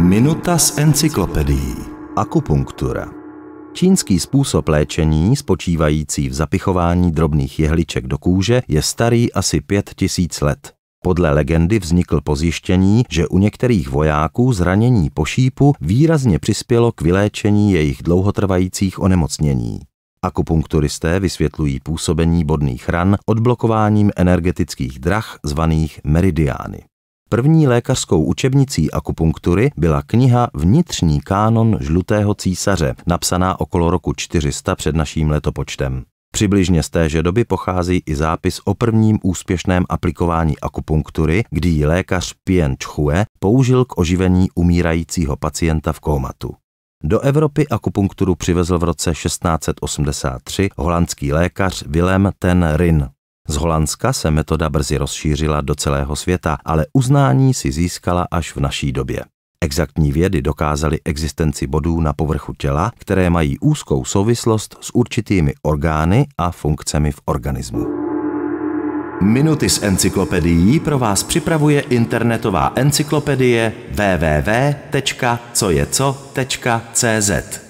Minuta z encyklopedií. Akupunktura. Čínský způsob léčení, spočívající v zapichování drobných jehliček do kůže, je starý asi pět tisíc let. Podle legendy vznikl po zjištění, že u některých vojáků zranění po šípu výrazně přispělo k vyléčení jejich dlouhotrvajících onemocnění. Akupunkturisté vysvětlují působení bodných ran odblokováním energetických drah zvaných meridiány. První lékařskou učebnicí akupunktury byla kniha Vnitřní kánon žlutého císaře, napsaná okolo roku 400 před naším letopočtem. Přibližně z téže doby pochází i zápis o prvním úspěšném aplikování akupunktury, kdy ji lékař Pien Chue použil k oživení umírajícího pacienta v kómatu. Do Evropy akupunkturu přivezl v roce 1683 holandský lékař Willem ten Rin. Z Holandska se metoda brzy rozšířila do celého světa, ale uznání si získala až v naší době. Exaktní vědy dokázaly existenci bodů na povrchu těla, které mají úzkou souvislost s určitými orgány a funkcemi v organismu. Minuty z encyklopedií pro vás připravuje internetová encyklopedie www.cojeco.cz.